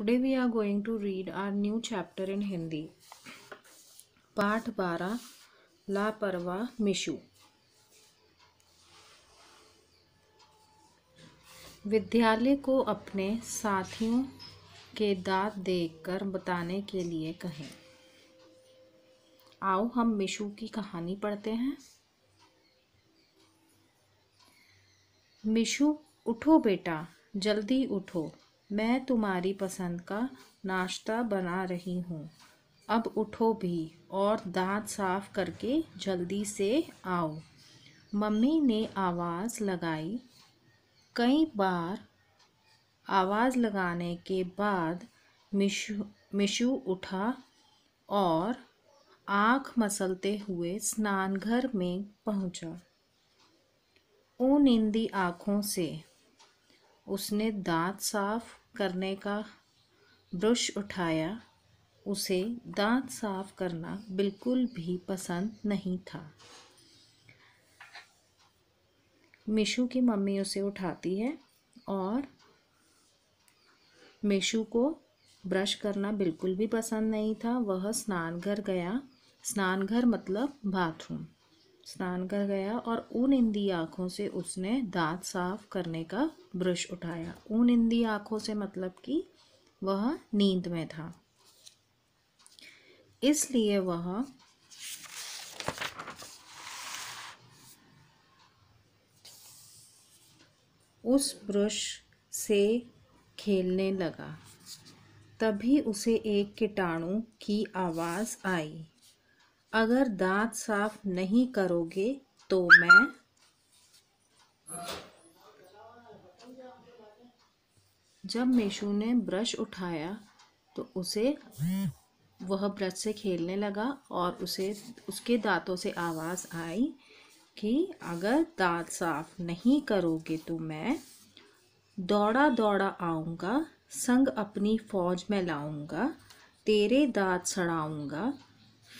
Today we are going to read our new chapter in Hindi part बारह लापरवाह मिशु विद्यालय को अपने साथियों के दांत देखकर बताने के लिए कहें आओ हम मिशु की कहानी पढ़ते हैं मिशु उठो बेटा जल्दी उठो मैं तुम्हारी पसंद का नाश्ता बना रही हूँ अब उठो भी और दांत साफ करके जल्दी से आओ मम्मी ने आवाज़ लगाई कई बार आवाज़ लगाने के बाद मिशु मिशु उठा और आँख मसलते हुए स्नानघर में पहुंचा। उन इंदी आँखों से उसने दांत साफ करने का ब्रश उठाया उसे दांत साफ करना बिल्कुल भी पसंद नहीं था मीशू की मम्मी उसे उठाती है और मीशू को ब्रश करना बिल्कुल भी पसंद नहीं था वह स्नानघर गया स्नानघर मतलब बाथरूम स्नान कर गया और उन इंदी आँखों से उसने दांत साफ करने का ब्रश उठाया उन इंदी आँखों से मतलब कि वह नींद में था इसलिए वह उस ब्रश से खेलने लगा तभी उसे एक कीटाणु की आवाज़ आई अगर दांत साफ नहीं करोगे तो मैं जब मेशू ने ब्रश उठाया तो उसे वह ब्रश से खेलने लगा और उसे उसके दांतों से आवाज़ आई कि अगर दांत साफ नहीं करोगे तो मैं दौड़ा दौड़ा आऊँगा संग अपनी फौज में लाऊँगा तेरे दांत सड़ाऊँगा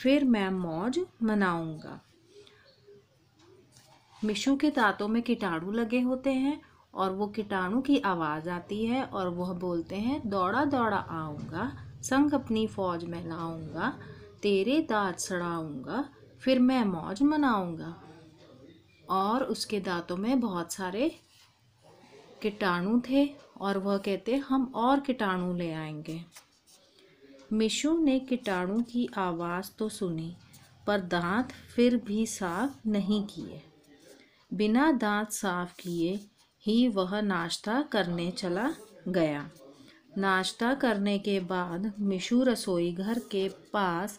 फिर मैं मौज मनाऊंगा मिशू के दांतों में कीटाणु लगे होते हैं और वो कीटाणु की आवाज़ आती है और वह बोलते हैं दौड़ा दौड़ा आऊँगा संग अपनी फौज में लाऊंगा तेरे दांत सड़ाऊँगा फिर मैं मौज मनाऊँगा और उसके दांतों में बहुत सारे कीटाणु थे और वह कहते हम और कीटाणु ले आएंगे मिशु ने कीटाणु की आवाज़ तो सुनी पर दांत फिर भी साफ नहीं किए बिना दांत साफ किए ही वह नाश्ता करने चला गया नाश्ता करने के बाद मिशु रसोई घर के पास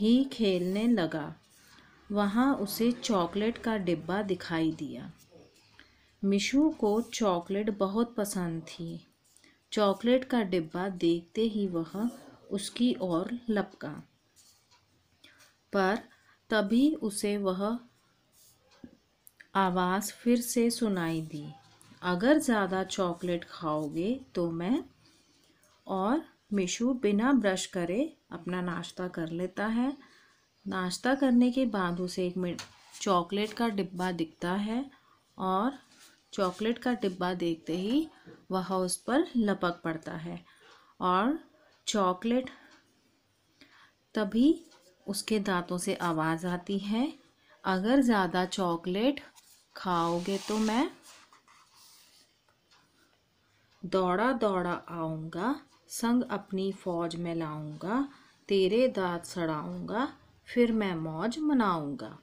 ही खेलने लगा वहाँ उसे चॉकलेट का डिब्बा दिखाई दिया मिशु को चॉकलेट बहुत पसंद थी चॉकलेट का डिब्बा देखते ही वह उसकी ओर लपका पर तभी उसे वह आवाज़ फिर से सुनाई दी अगर ज़्यादा चॉकलेट खाओगे तो मैं और मिशु बिना ब्रश करे अपना नाश्ता कर लेता है नाश्ता करने के बाद उसे एक मिनट चॉकलेट का डिब्बा दिखता है और चॉकलेट का डिब्बा देखते ही वह उस पर लपक पड़ता है और चॉकलेट तभी उसके दांतों से आवाज़ आती है अगर ज़्यादा चॉकलेट खाओगे तो मैं दौड़ा दौड़ा आऊँगा संग अपनी फौज में लाऊँगा तेरे दांत सड़ाऊँगा फिर मैं मौज मनाऊँगा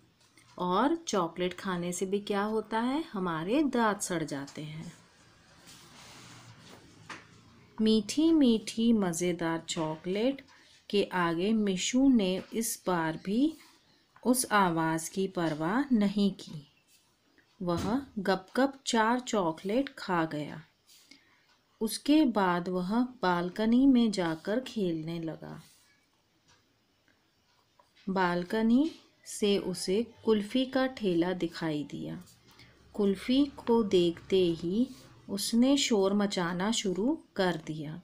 और चॉकलेट खाने से भी क्या होता है हमारे दांत सड़ जाते हैं मीठी मीठी मज़ेदार चॉकलेट के आगे मिशू ने इस बार भी उस आवाज़ की परवाह नहीं की वह गप गप चार चॉकलेट खा गया उसके बाद वह बालकनी में जाकर खेलने लगा बालकनी से उसे कुल्फ़ी का ठेला दिखाई दिया कुल्फ़ी को देखते ही उसने शोर मचाना शुरू कर दिया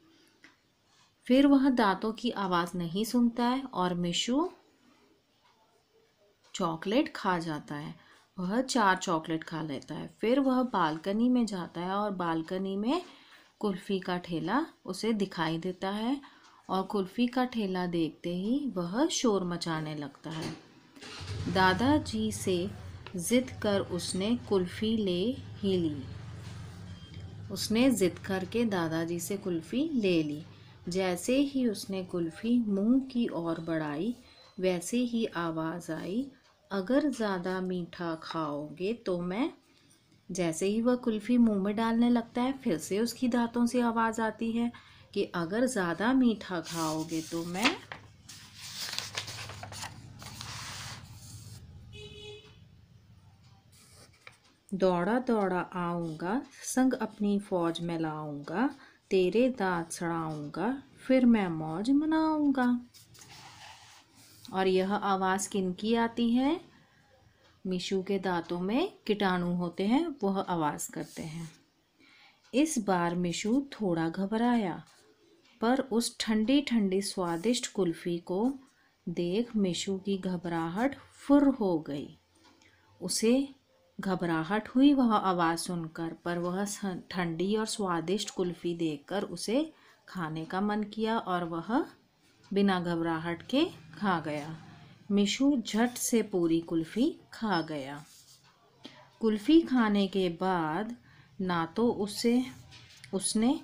फिर वह दांतों की आवाज़ नहीं सुनता है और मिशु चॉकलेट खा जाता है वह चार चॉकलेट खा लेता है फिर वह बालकनी में जाता है और बालकनी में कुल्फ़ी का ठेला उसे दिखाई देता है और कुल्फ़ी का ठेला देखते ही वह शोर मचाने लगता है दादाजी से ज़िद कर उसने कुल्फ़ी ले ही ली उसने ज़िद करके दादाजी से कुल्फ़ी ले ली जैसे ही उसने कुल्फ़ी मुंह की ओर बढ़ाई वैसे ही आवाज़ आई अगर ज़्यादा मीठा खाओगे तो मैं जैसे ही वह कुल्फ़ी मुंह में डालने लगता है फिर से उसकी दांतों से आवाज़ आती है कि अगर ज़्यादा मीठा खाओगे तो मैं दौड़ा दौड़ा आऊँगा संग अपनी फौज में लाऊँगा तेरे दांत सड़ाऊँगा फिर मैं मौज मनाऊँगा और यह आवाज़ किन की आती है मिशू के दांतों में कीटाणु होते हैं वह आवाज़ करते हैं इस बार मिशू थोड़ा घबराया पर उस ठंडी ठंडी स्वादिष्ट कुल्फ़ी को देख मिशू की घबराहट फुर हो गई उसे घबराहट हुई वह आवाज़ सुनकर पर वह ठंडी और स्वादिष्ट कुल्फ़ी देखकर उसे खाने का मन किया और वह बिना घबराहट के खा गया मिशु झट से पूरी कुल्फ़ी खा गया कुल्फ़ी खाने के बाद ना तो उसे उसने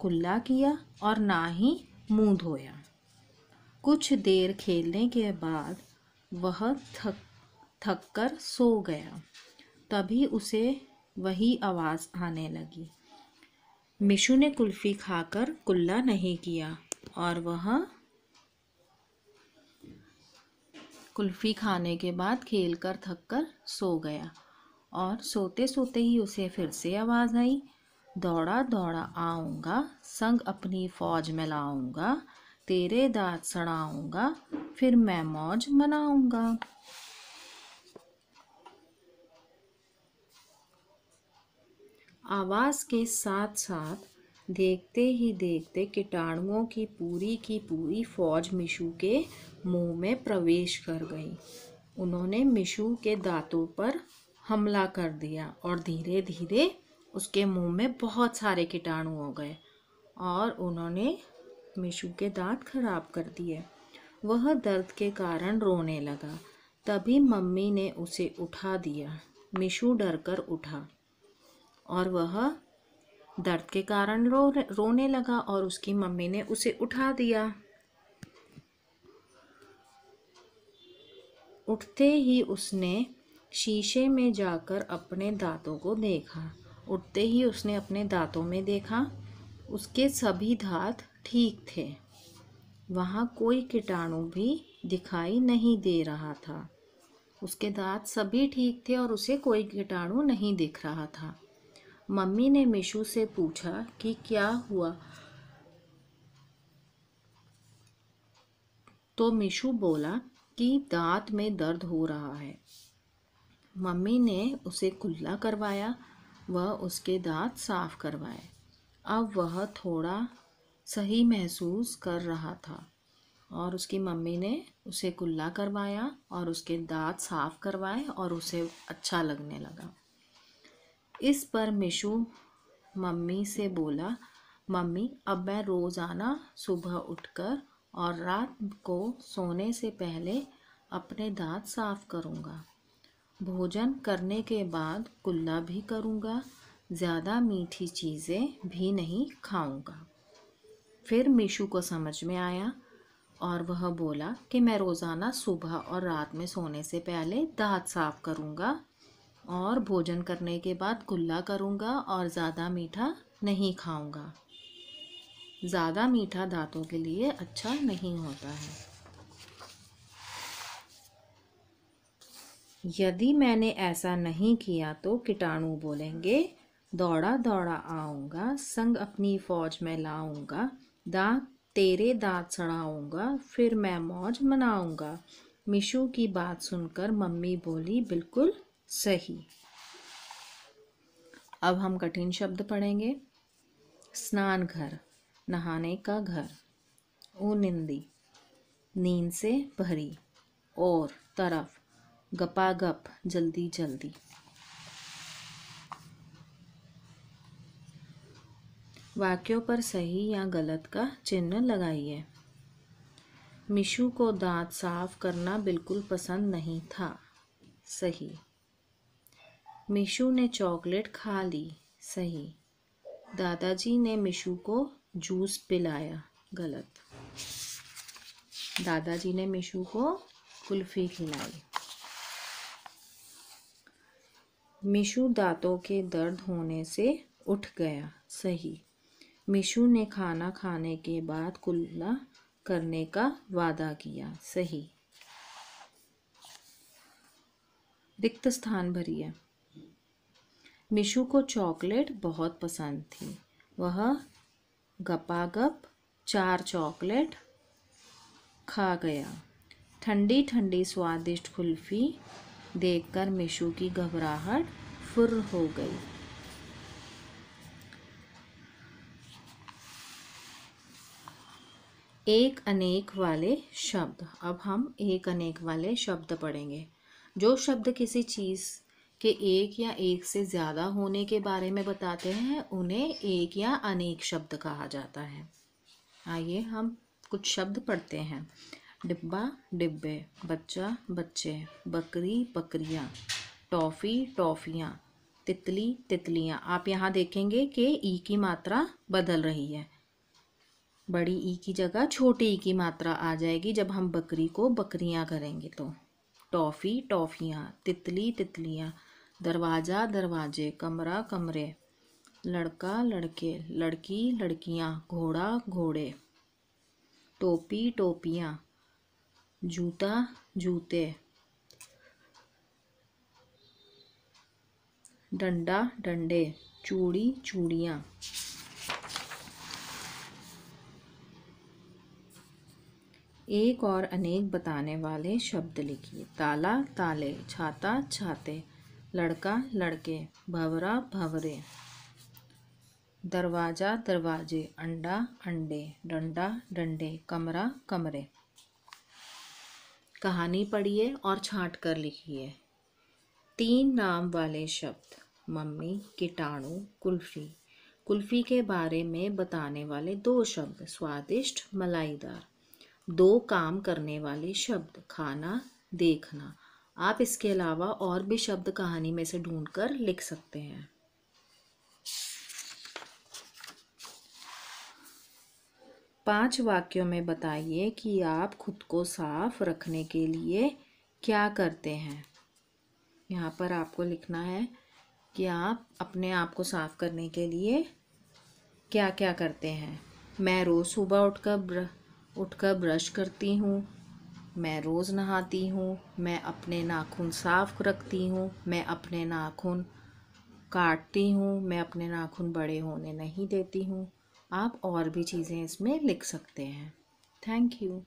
कुल्ला किया और ना ही मुंह धोया कुछ देर खेलने के बाद वह थक थक कर सो गया तभी उसे वही आवाज़ आने लगी मिशु ने कुल्फ़ी खाकर कुल्ला नहीं किया और वह कुल्फ़ी खाने के बाद खेल कर थक कर सो गया और सोते सोते ही उसे फिर से आवाज़ आई दौड़ा दौड़ा आऊँगा संग अपनी फ़ौज में लाऊँगा तेरे दांत सड़ाऊँगा फिर मैं मौज मनाऊँगा आवाज़ के साथ साथ देखते ही देखते कीटाणुओं की पूरी की पूरी फौज मिशु के मुंह में प्रवेश कर गई उन्होंने मिशू के दांतों पर हमला कर दिया और धीरे धीरे उसके मुंह में बहुत सारे कीटाणु हो गए और उन्होंने मिशु के दांत खराब कर दिए वह दर्द के कारण रोने लगा तभी मम्मी ने उसे उठा दिया मिशु डरकर उठा और वह दर्द के कारण रो रोने लगा और उसकी मम्मी ने उसे उठा दिया उठते ही उसने शीशे में जाकर अपने दांतों को देखा उठते ही उसने अपने दांतों में देखा उसके सभी दांत ठीक थे वहाँ कोई कीटाणु भी दिखाई नहीं दे रहा था उसके दांत सभी ठीक थे और उसे कोई कीटाणु नहीं दिख रहा था मम्मी ने मिशू से पूछा कि क्या हुआ तो मिशू बोला कि दांत में दर्द हो रहा है मम्मी ने उसे कुल्ला करवाया वह उसके दांत साफ करवाए अब वह थोड़ा सही महसूस कर रहा था और उसकी मम्मी ने उसे कुल्ला करवाया और उसके दांत साफ करवाए और उसे अच्छा लगने लगा इस पर मिशु मम्मी से बोला मम्मी अब मैं रोज़ाना सुबह उठकर और रात को सोने से पहले अपने दांत साफ करूँगा भोजन करने के बाद कुल्ला भी करूँगा ज़्यादा मीठी चीज़ें भी नहीं खाऊँगा फिर मीशू को समझ में आया और वह बोला कि मैं रोज़ाना सुबह और रात में सोने से पहले दांत साफ करूँगा और भोजन करने के बाद कुल्ला करूँगा और ज़्यादा मीठा नहीं खाऊँगा ज़्यादा मीठा दांतों के लिए अच्छा नहीं होता है यदि मैंने ऐसा नहीं किया तो कीटाणु बोलेंगे दौड़ा दौड़ा आऊँगा संग अपनी फौज में लाऊँगा दांत तेरे दांत सड़ाऊँगा फिर मैं मौज मनाऊँगा मिशू की बात सुनकर मम्मी बोली बिल्कुल सही अब हम कठिन शब्द पढ़ेंगे स्नान घर नहाने का घर ऊनिंदी नींद से भरी और तरफ गपा गप जल्दी जल्दी वाक्यों पर सही या गलत का चिन्ह लगाइए मिशु को दांत साफ करना बिल्कुल पसंद नहीं था सही मिशु ने चॉकलेट खा ली सही दादाजी ने मिशु को जूस पिलाया गलत दादाजी ने मिशु को कुल्फ़ी खिलाई मिशू दांतों के दर्द होने से उठ गया सही मिशू ने खाना खाने के बाद कुल्ला करने का वादा किया सही रिक्त स्थान भरिए मिशु को चॉकलेट बहुत पसंद थी वह गपागप चार चॉकलेट खा गया ठंडी ठंडी स्वादिष्ट कुल्फ़ी देखकर मिशु की घबराहट फुर हो गई एक अनेक वाले शब्द अब हम एक अनेक वाले शब्द पढ़ेंगे जो शब्द किसी चीज़ कि एक या एक से ज़्यादा होने के बारे में बताते हैं उन्हें एक या अनेक शब्द कहा जाता है आइए हम कुछ शब्द पढ़ते हैं डिब्बा डिब्बे बच्चा बच्चे बकरी बकरियाँ टॉफ़ी टॉफ़ियाँ तितली तितलियाँ आप यहाँ देखेंगे कि ई की मात्रा बदल रही है बड़ी ई की जगह छोटी ई की मात्रा आ जाएगी जब हम बकरी को बकरियाँ करेंगे तो टॉफ़ी टॉफ़ियाँ तितली तितलियाँ दरवाज़ा दरवाजे कमरा कमरे लड़का लड़के लड़की लड़कियाँ घोड़ा घोड़े टोपी टोपियाँ जूता जूते डंडा डंडे चूड़ी चूड़ियाँ एक और अनेक बताने वाले शब्द लिखिए ताला ताले छाता छाते लड़का लड़के भवरा भवरे दरवाज़ा दरवाजे अंडा अंडे डंडा डंडे कमरा कमरे कहानी पढ़िए और छाँट कर लिखिए तीन नाम वाले शब्द मम्मी कीटाणु कुल्फ़ी कुल्फ़ी के बारे में बताने वाले दो शब्द स्वादिष्ट मलाईदार दो काम करने वाले शब्द खाना देखना आप इसके अलावा और भी शब्द कहानी में से ढूंढकर लिख सकते हैं पांच वाक्यों में बताइए कि आप खुद को साफ रखने के लिए क्या करते हैं यहाँ पर आपको लिखना है कि आप अपने आप को साफ़ करने के लिए क्या क्या करते हैं मैं रोज़ सुबह उठकर ब्र उठकर ब्रश करती हूँ मैं रोज़ नहाती हूँ मैं अपने नाखून साफ़ रखती हूँ मैं अपने नाखून काटती हूँ मैं अपने नाखून बड़े होने नहीं देती हूँ आप और भी चीज़ें इसमें लिख सकते हैं थैंक यू